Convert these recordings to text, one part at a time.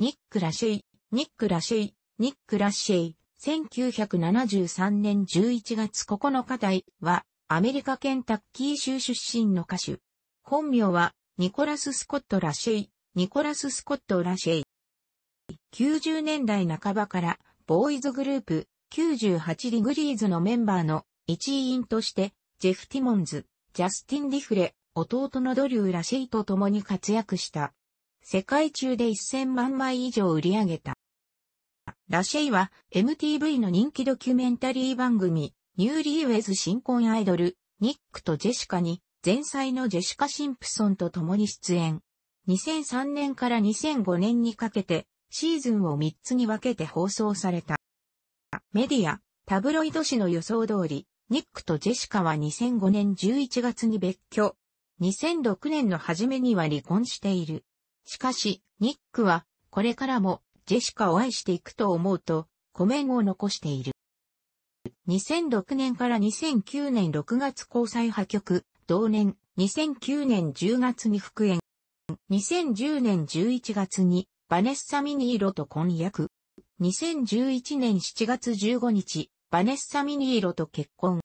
ニック・ラシェイ、ニック・ラシェイ、ニック・ラシェイ、1973年11月9日台は、アメリカケンタッキー州出身の歌手。本名は、ニコラス・スコット・ラシェイ、ニコラス・スコット・ラシェイ。90年代半ばから、ボーイズグループ、98ディグリーズのメンバーの一員として、ジェフ・ティモンズ、ジャスティン・ディフレ、弟のドリュー・ラシェイと共に活躍した。世界中で1000万枚以上売り上げた。ラシェイは MTV の人気ドキュメンタリー番組、ニューリーウェズ新婚アイドル、ニックとジェシカに、前妻のジェシカ・シンプソンと共に出演。2003年から2005年にかけて、シーズンを3つに分けて放送された。メディア、タブロイド紙の予想通り、ニックとジェシカは2005年11月に別居。2006年の初めには離婚している。しかし、ニックは、これからも、ジェシカを愛していくと思うと、コメンを残している。2006年から2009年6月交際破局、同年、2009年10月に復縁。2010年11月に、バネッサ・ミニーロと婚約。2011年7月15日、バネッサ・ミニーロと結婚。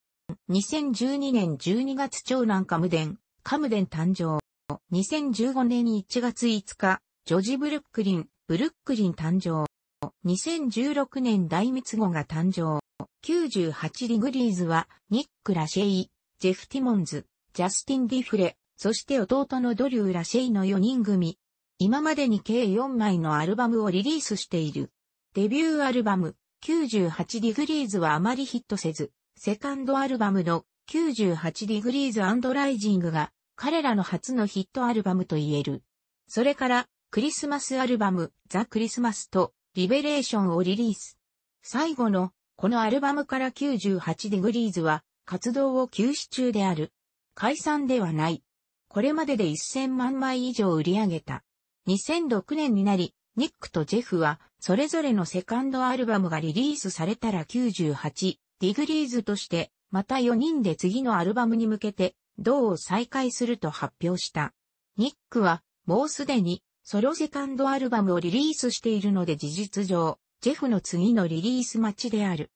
2012年12月長男カムデン、カムデン誕生。2015年1月5日、ジョジ・ブルックリン、ブルックリン誕生。2016年大密語が誕生。98リグリーズは、ニック・ラシェイ、ジェフ・ティモンズ、ジャスティン・ディフレ、そして弟のドリュー・ラシェイの4人組。今までに計4枚のアルバムをリリースしている。デビューアルバム、98ディグリーズはあまりヒットせず、セカンドアルバムの98ディグリーズライジングが彼らの初のヒットアルバムと言える。それから、クリスマスアルバム、ザ・クリスマスと、リベレーションをリリース。最後の、このアルバムから98ディグリーズは、活動を休止中である。解散ではない。これまでで1000万枚以上売り上げた。2006年になり、ニックとジェフは、それぞれのセカンドアルバムがリリースされたら98、ディグリーズとして、また4人で次のアルバムに向けて、同を再開すると発表した。ニックは、もうすでに、ソロセカンドアルバムをリリースしているので事実上、ジェフの次のリリース待ちである。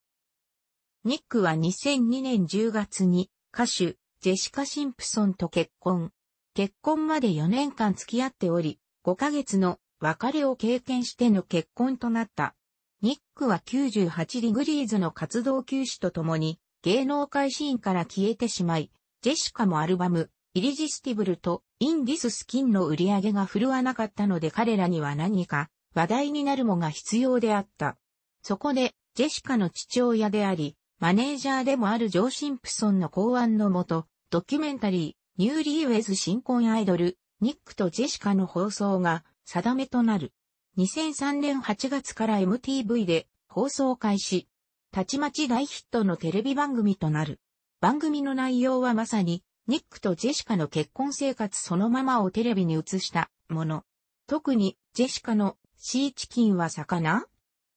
ニックは2002年10月に、歌手、ジェシカ・シンプソンと結婚。結婚まで4年間付き合っており、5ヶ月の別れを経験しての結婚となった。ニックは98ディグリーズの活動休止とともに、芸能界シーンから消えてしまい、ジェシカもアルバム、イリジスティブルとインディススキンの売り上げが振るわなかったので彼らには何か話題になるもが必要であった。そこで、ジェシカの父親であり、マネージャーでもあるジョー・シンプソンの考案のもと、ドキュメンタリー、ニューリーウェズ新婚アイドル、ニックとジェシカの放送が定めとなる。2003年8月から MTV で放送開始。たちまち大ヒットのテレビ番組となる。番組の内容はまさに、ニックとジェシカの結婚生活そのままをテレビに映したもの。特に、ジェシカのシーチキンは魚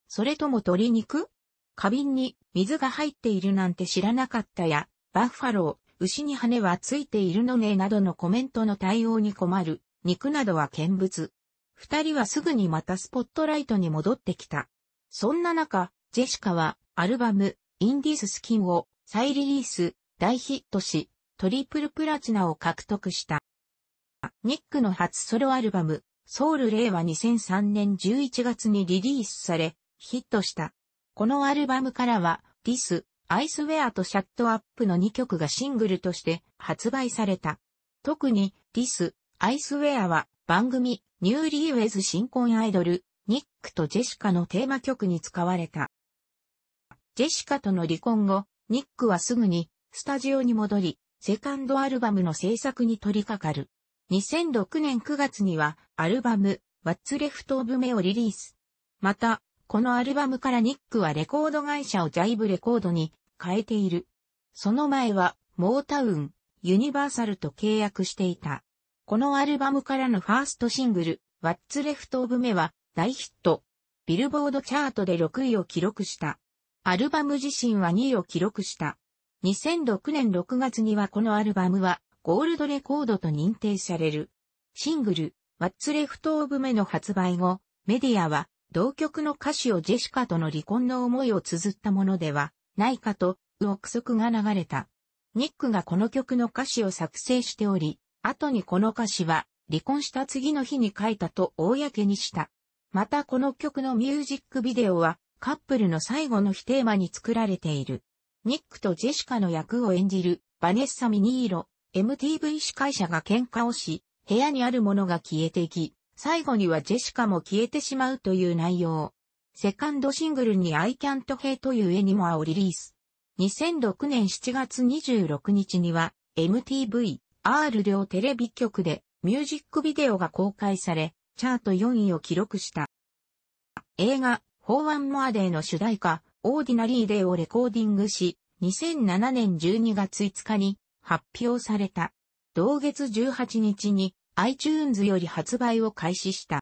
それとも鶏肉花瓶に水が入っているなんて知らなかったや、バッファロー、牛に羽はついているのねなどのコメントの対応に困る、肉などは見物。二人はすぐにまたスポットライトに戻ってきた。そんな中、ジェシカはアルバム、インディススキンを再リリース、大ヒットし、トリプルプラチナを獲得した。ニックの初ソロアルバム、ソウル令和2003年11月にリリースされ、ヒットした。このアルバムからは、ディス、アイスウェアとシャットアップの2曲がシングルとして発売された。特に、ディス、アイスウェアは番組、ニューリーウェズ新婚アイドル、ニックとジェシカのテーマ曲に使われた。ジェシカとの離婚後、ニックはすぐに、スタジオに戻り、セカンドアルバムの制作に取り掛かる。2006年9月には、アルバム、What's Left of Me をリリース。また、このアルバムからニックはレコード会社をジャイブレコードに変えている。その前は、モータウン、ユニバーサルと契約していた。このアルバムからのファーストシングル、What's Left of Me は大ヒット。ビルボードチャートで6位を記録した。アルバム自身は2位を記録した。2006年6月にはこのアルバムはゴールドレコードと認定される。シングル、ワッツレフトオブメの発売後、メディアは同曲の歌詞をジェシカとの離婚の思いを綴ったものではないかと憶測が流れた。ニックがこの曲の歌詞を作成しており、後にこの歌詞は離婚した次の日に書いたと公にした。またこの曲のミュージックビデオはカップルの最後の日テーマに作られている。ニックとジェシカの役を演じるバネッサ・ミニーロ、MTV 司会者が喧嘩をし、部屋にあるものが消えていき、最後にはジェシカも消えてしまうという内容。セカンドシングルに I Can't Hate という絵にもアをリリース。2006年7月26日には MTV、R 両テレビ局でミュージックビデオが公開され、チャート4位を記録した。映画、ーワンモアデーの主題歌、オーディナリーデーをレコーディングし、2007年12月5日に発表された。同月18日に iTunes より発売を開始した。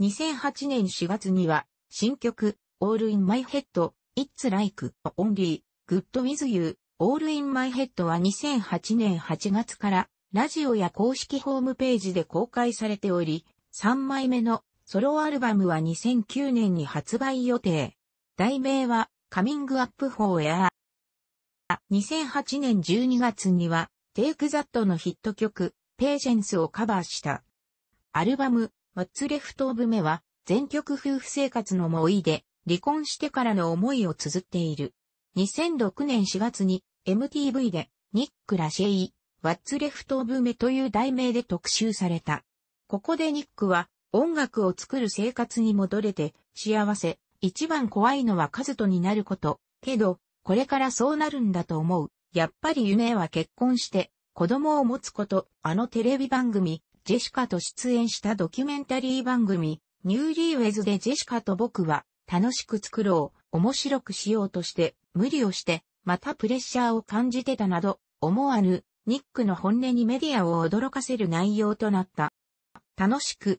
2008年4月には新曲 All in My Head, It's Like Only, Good With You, All in My Head は2008年8月からラジオや公式ホームページで公開されており、3枚目のソロアルバムは2009年に発売予定。題名は、Coming Up for Air。2008年12月には、Take That のヒット曲、p a t ェ e n c e をカバーした。アルバム、What's Left of Me は、全曲夫婦生活の思いで、離婚してからの思いを綴っている。2006年4月に、MTV で、ニック・ラシェイ、What's Left of Me という題名で特集された。ここでニックは、音楽を作る生活に戻れて幸せ。一番怖いのはカズトになること。けど、これからそうなるんだと思う。やっぱり夢は結婚して、子供を持つこと。あのテレビ番組、ジェシカと出演したドキュメンタリー番組、ニューリーウェズでジェシカと僕は、楽しく作ろう、面白くしようとして、無理をして、またプレッシャーを感じてたなど、思わぬ、ニックの本音にメディアを驚かせる内容となった。楽しく、